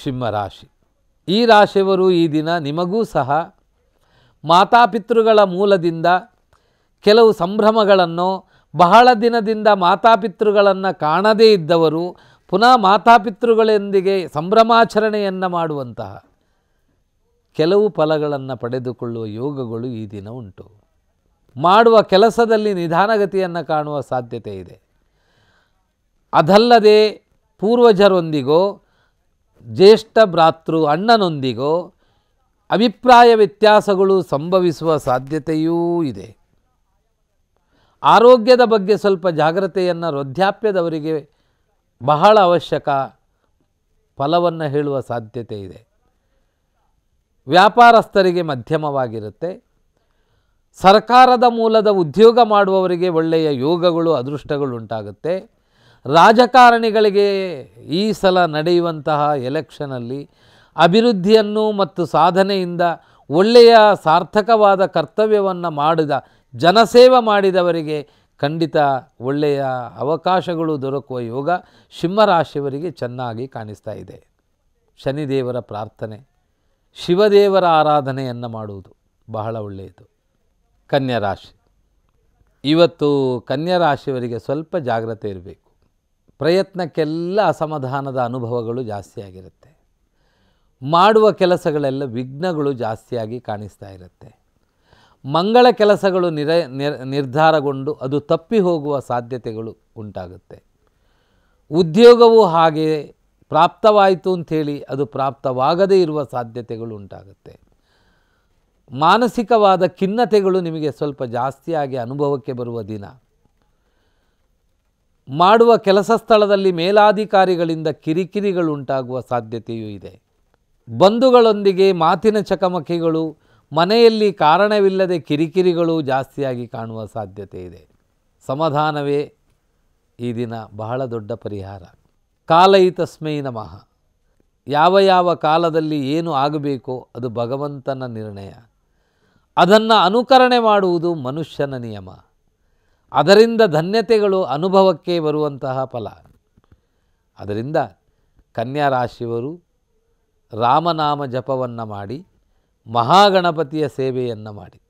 ಸಿಂಹರಾಶಿ ಈ ರಾಶಿಯವರು ಈ ದಿನ ನಿಮಗೂ ಸಹ ಮಾತಾಪಿತೃಗಳ ಮೂಲದಿಂದ ಕೆಲವು ಸಂಭ್ರಮಗಳನ್ನು ಬಹಳ ದಿನದಿಂದ ಮಾತಾಪಿತೃಗಳನ್ನು ಕಾಣದೇ ಇದ್ದವರು ಪುನಃ ಮಾತಾಪಿತೃಗಳೊಂದಿಗೆ ಸಂಭ್ರಮಾಚರಣೆಯನ್ನು ಮಾಡುವಂತಹ ಕೆಲವು ಫಲಗಳನ್ನು ಪಡೆದುಕೊಳ್ಳುವ ಯೋಗಗಳು ಈ ದಿನ ಉಂಟು ಮಾಡುವ ಕೆಲಸದಲ್ಲಿ ನಿಧಾನಗತಿಯನ್ನು ಕಾಣುವ ಸಾಧ್ಯತೆ ಇದೆ ಅದಲ್ಲದೆ ಪೂರ್ವಜರೊಂದಿಗೋ ಜ್ಯೇಷ್ಠ ಭ್ರಾತೃ ಅಣ್ಣನೊಂದಿಗೋ ಅಭಿಪ್ರಾಯ ವ್ಯತ್ಯಾಸಗಳು ಸಂಭವಿಸುವ ಸಾಧ್ಯತೆಯೂ ಇದೆ ಆರೋಗ್ಯದ ಬಗ್ಗೆ ಸ್ವಲ್ಪ ಜಾಗ್ರತೆಯನ್ನು ವೃದ್ಧಾಪ್ಯದವರಿಗೆ ಬಹಳ ಅವಶ್ಯಕ ಫಲವನ್ನು ಹೇಳುವ ಸಾಧ್ಯತೆ ಇದೆ ವ್ಯಾಪಾರಸ್ಥರಿಗೆ ಮಧ್ಯಮವಾಗಿರುತ್ತೆ ಸರ್ಕಾರದ ಮೂಲದ ಉದ್ಯೋಗ ಮಾಡುವವರಿಗೆ ಒಳ್ಳೆಯ ಯೋಗಗಳು ಅದೃಷ್ಟಗಳು ಉಂಟಾಗುತ್ತೆ ರಾಜಕಾರಣಿಗಳಿಗೆ ಈ ಸಲ ನಡೆಯುವಂತಹ ಎಲೆಕ್ಷನಲ್ಲಿ ಅಭಿವೃದ್ಧಿಯನ್ನು ಮತ್ತು ಸಾಧನೆಯಿಂದ ಒಳ್ಳೆಯ ಸಾರ್ಥಕವಾದ ಕರ್ತವ್ಯವನ್ನು ಮಾಡಿದ ಜನಸೇವೆ ಮಾಡಿದವರಿಗೆ ಖಂಡಿತ ಒಳ್ಳೆಯ ಅವಕಾಶಗಳು ದೊರಕುವ ಯೋಗ ಸಿಂಹರಾಶಿಯವರಿಗೆ ಚೆನ್ನಾಗಿ ಕಾಣಿಸ್ತಾ ಇದೆ ಶನಿದೇವರ ಪ್ರಾರ್ಥನೆ ಶಿವದೇವರ ಆರಾಧನೆಯನ್ನು ಮಾಡುವುದು ಬಹಳ ಒಳ್ಳೆಯದು ಕನ್ಯಾರಾಶಿ ಇವತ್ತು ಕನ್ಯಾರಾಶಿಯವರಿಗೆ ಸ್ವಲ್ಪ ಜಾಗ್ರತೆ ಇರಬೇಕು ಪ್ರಯತ್ನಕ್ಕೆಲ್ಲ ಅಸಮಾಧಾನದ ಅನುಭವಗಳು ಜಾಸ್ತಿಯಾಗಿರುತ್ತೆ ಮಾಡುವ ಕೆಲಸಗಳೆಲ್ಲ ವಿಘ್ನಗಳು ಜಾಸ್ತಿಯಾಗಿ ಕಾಣಿಸ್ತಾ ಇರುತ್ತೆ ಮಂಗಳ ಕೆಲಸಗಳು ನಿರ ನಿರ್ಧಾರಗೊಂಡು ಅದು ತಪ್ಪಿ ಹೋಗುವ ಸಾಧ್ಯತೆಗಳು ಉಂಟಾಗುತ್ತೆ ಉದ್ಯೋಗವು ಹಾಗೆ ಪ್ರಾಪ್ತವಾಯಿತು ಅಂಥೇಳಿ ಅದು ಪ್ರಾಪ್ತವಾಗದೇ ಇರುವ ಸಾಧ್ಯತೆಗಳು ಉಂಟಾಗುತ್ತೆ ಮಾನಸಿಕವಾದ ಖಿನ್ನತೆಗಳು ನಿಮಗೆ ಸ್ವಲ್ಪ ಜಾಸ್ತಿಯಾಗಿ ಅನುಭವಕ್ಕೆ ಬರುವ ದಿನ ಮಾಡುವ ಕೆಲಸ ಸ್ಥಳದಲ್ಲಿ ಮೇಲಾಧಿಕಾರಿಗಳಿಂದ ಕಿರಿಕಿರಿಗಳುಂಟಾಗುವ ಸಾಧ್ಯತೆಯೂ ಇದೆ ಬಂಧುಗಳೊಂದಿಗೆ ಮಾತಿನ ಚಕಮಕಿಗಳು ಮನೆಯಲ್ಲಿ ಕಾರಣವಿಲ್ಲದೆ ಕಿರಿಕಿರಿಗಳು ಜಾಸ್ತಿಯಾಗಿ ಕಾಣುವ ಸಾಧ್ಯತೆ ಇದೆ ಸಮಾಧಾನವೇ ಈ ದಿನ ಬಹಳ ದೊಡ್ಡ ಪರಿಹಾರ ಕಾಲೈ ತಸ್ಮೈ ನಮಃ ಯಾವ ಯಾವ ಕಾಲದಲ್ಲಿ ಏನು ಆಗಬೇಕೋ ಅದು ಭಗವಂತನ ನಿರ್ಣಯ ಅದನ್ನು ಅನುಕರಣೆ ಮಾಡುವುದು ಮನುಷ್ಯನ ನಿಯಮ ಅದರಿಂದ ಧನ್ಯತೆಗಳು ಅನುಭವಕ್ಕೆ ಬರುವಂತಹ ಫಲ ಅದರಿಂದ ಕನ್ಯಾ ರಾಶಿಯವರು ರಾಮನಾಮ ಜಪವನ್ನು ಮಾಡಿ ಮಹಾಗಣಪತಿಯ ಸೇವೆಯನ್ನು ಮಾಡಿ